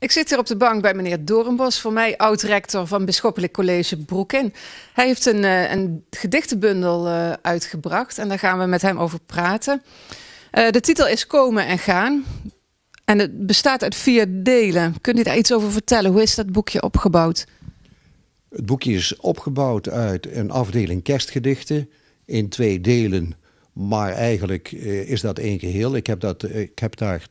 Ik zit hier op de bank bij meneer Doornbos, voor mij oud-rector van Bisschoppelijk College Broeken. Hij heeft een, eh, een gedichtenbundel eh, uitgebracht en daar gaan we met hem over praten. Eh, de titel is Komen en Gaan en het bestaat uit vier delen. Kunt u daar iets over vertellen? Hoe is dat boekje opgebouwd? Het boekje is opgebouwd uit een afdeling kerstgedichten in twee delen. Maar eigenlijk is dat één geheel. Ik heb, dat, ik heb daar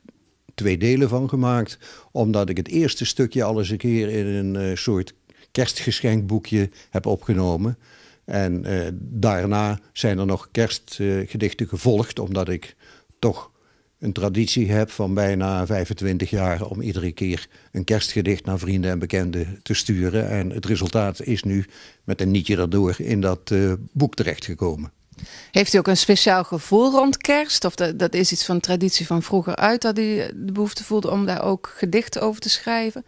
twee delen van gemaakt. Omdat ik het eerste stukje al eens een keer in een eh, soort kerstgeschenkboekje heb opgenomen. En eh, daarna zijn er nog kerstgedichten gevolgd, omdat ik toch een traditie heb van bijna 25 jaar om iedere keer een kerstgedicht naar vrienden en bekenden te sturen. En het resultaat is nu met een nietje daardoor in dat eh, boek terechtgekomen. Heeft u ook een speciaal gevoel rond kerst? Of dat, dat is iets van traditie van vroeger uit, dat u de behoefte voelde om daar ook gedichten over te schrijven?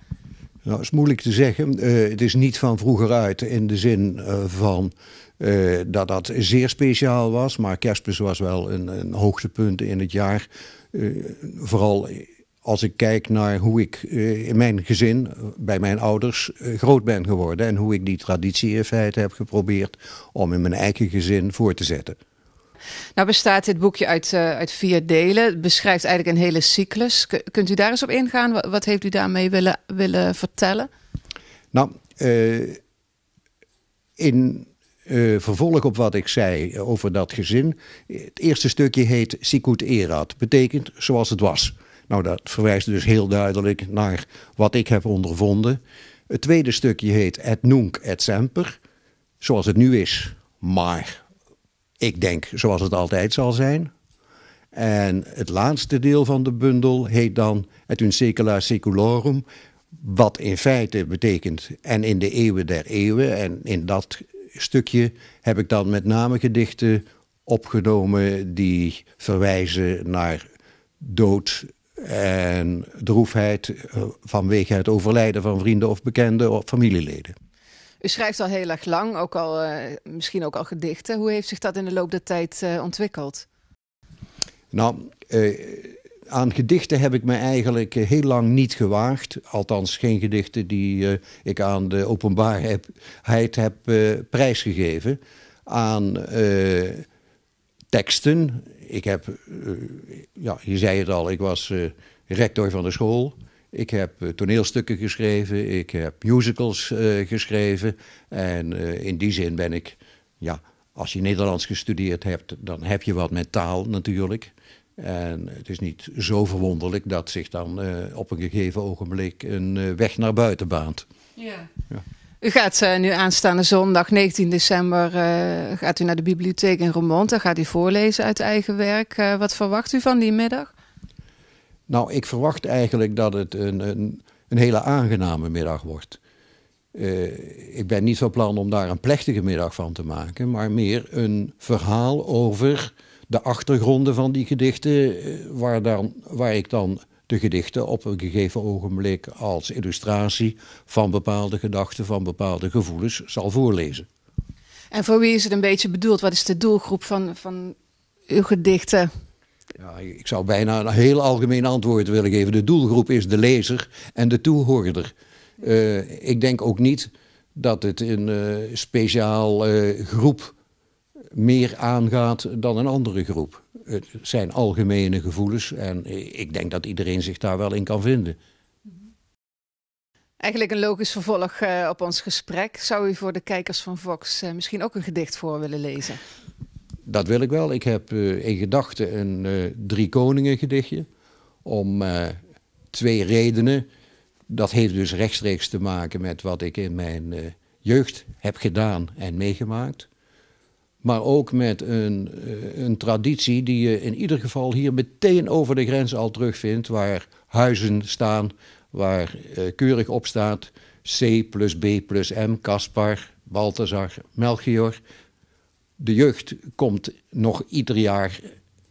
Nou, dat is moeilijk te zeggen. Eh, het is niet van vroeger uit in de zin eh, van eh, dat dat zeer speciaal was. Maar kerstmis was wel een, een hoogtepunt in het jaar. vooral als ik kijk naar hoe ik eh, in mijn gezin, eh, bij mijn ouders, eh, groot ben geworden. En hoe ik die traditie in feite heb geprobeerd om in mijn eigen gezin voor te zetten. Nou bestaat dit boekje uit, uit vier delen. Het beschrijft eigenlijk een hele cyclus. kunt u daar eens op ingaan? Wat, heeft u daarmee willen, willen vertellen? Nou, in vervolg op wat ik zei over dat gezin. Het eerste stukje heet Sikut Erat. Betekent zoals het was. Nou, dat verwijst dus heel duidelijk naar wat ik heb ondervonden. Het tweede stukje heet Et nunc et semper, zoals het nu is, maar ik denk zoals het altijd zal zijn. En het laatste deel van de bundel heet dan Et un secula seculorum, wat in feite betekent en in de eeuwen der eeuwen. En in dat stukje heb ik dan met name gedichten opgenomen die verwijzen naar dood, en droefheid eh, vanwege het overlijden van vrienden of bekenden of familieleden. U schrijft al heel erg lang, ook al, eh, misschien ook al gedichten. Hoe heeft zich dat in de loop der tijd eh, ontwikkeld? Nou, aan gedichten heb ik me eigenlijk heel lang niet gewaagd. Althans, geen gedichten die ik aan de openbaarheid heb prijsgegeven. Aan teksten. Ik heb, eh, ja, je zei het al, ik was eh, rector van de school. Ik heb eh, toneelstukken geschreven, ik heb musicals geschreven. En in die zin ben ik, ja, als je Nederlands gestudeerd hebt, dan heb je wat met taal natuurlijk. En het is niet zo verwonderlijk dat zich dan op een gegeven ogenblik een weg naar buiten baant. Ja. ja. U gaat eh, nu aanstaande zondag 19 december eh, gaat u naar de bibliotheek in Remont. en gaat u voorlezen uit eigen werk. Eh, wat verwacht u van die middag? Nou, ik verwacht eigenlijk dat het een, een, een hele aangename middag wordt. ik ben niet van plan om daar een plechtige middag van te maken, maar meer een verhaal over de achtergronden van die gedichten, waar, dan, waar ik dan de gedichten op een gegeven ogenblik als illustratie van bepaalde gedachten, van bepaalde gevoelens zal voorlezen. En voor wie is het een beetje bedoeld? Wat is de doelgroep van, van uw gedichten? Ja, ik zou bijna een heel algemeen antwoord willen geven. De doelgroep is de lezer en de toehoorder. Eh, ik denk ook niet dat het een eh, speciaal uh, groep meer aangaat dan een andere groep. Het zijn algemene gevoelens en ik denk dat iedereen zich daar wel in kan vinden. Eigenlijk een logisch vervolg eh, op ons gesprek. Zou u voor de kijkers van Vox eh, misschien ook een gedicht voor willen lezen? Dat wil ik wel. Ik heb eh, in gedachten een Drie Koningen gedichtje. Om twee redenen. Dat heeft dus rechtstreeks te maken met wat ik in mijn jeugd heb gedaan en meegemaakt maar ook met een, eh, een traditie die je in ieder geval hier meteen over de grens al terugvindt, waar huizen staan, waar eh, keurig op staat C plus B plus M, Caspar, Balthazar, Melchior. De jeugd komt nog ieder jaar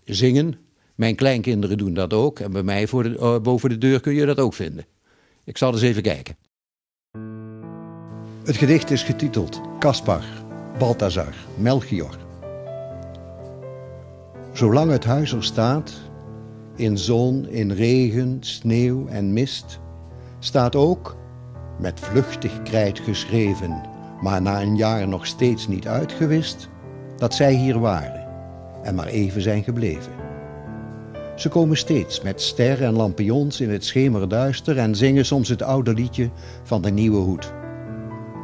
zingen. Mijn kleinkinderen doen dat ook. En bij mij voor eh, boven de deur kun je dat ook vinden. Ik zal eens even kijken. Het gedicht is getiteld Caspar. Balthazar, Melchior. Zolang het huis er staat, in zon, in regen, sneeuw en mist, staat ook, met vluchtig krijt geschreven, maar na een jaar nog steeds niet uitgewist, dat zij hier waren en maar even zijn gebleven. Ze komen steeds met sterren en lampions in het schemerduister en zingen soms het oude liedje van de nieuwe hoed.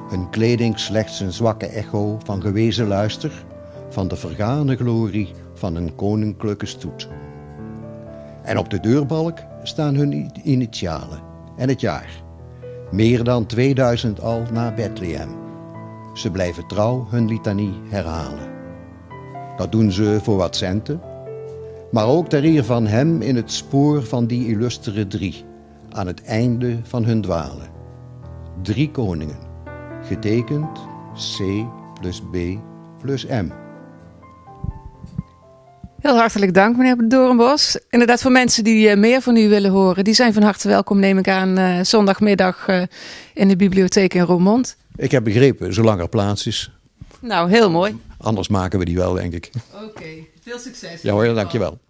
Hun kleding slechts een zwakke echo van gewezen luister, van de vergane glorie van een koninklijke stoet. En op de deurbalk staan hun initialen en het jaar. Meer dan 2000 al na Bethlehem. Ze blijven trouw hun litanie herhalen. Dat doen ze voor wat centen, maar ook ter eer van hem in het spoor van die illustere drie, aan het einde van hun dwalen. Drie koningen getekend C plus B plus M. Heel hartelijk dank, meneer Doornbos. Inderdaad, voor mensen die eh, meer van u willen horen, die zijn van harte welkom, neem ik aan, eh, zondagmiddag eh, in de bibliotheek in Roermond. Ik heb begrepen, zolang er plaats is. Nou, heel mooi. Anders maken we die wel, denk ik. Oké, veel succes. Ja hoor, dankjewel.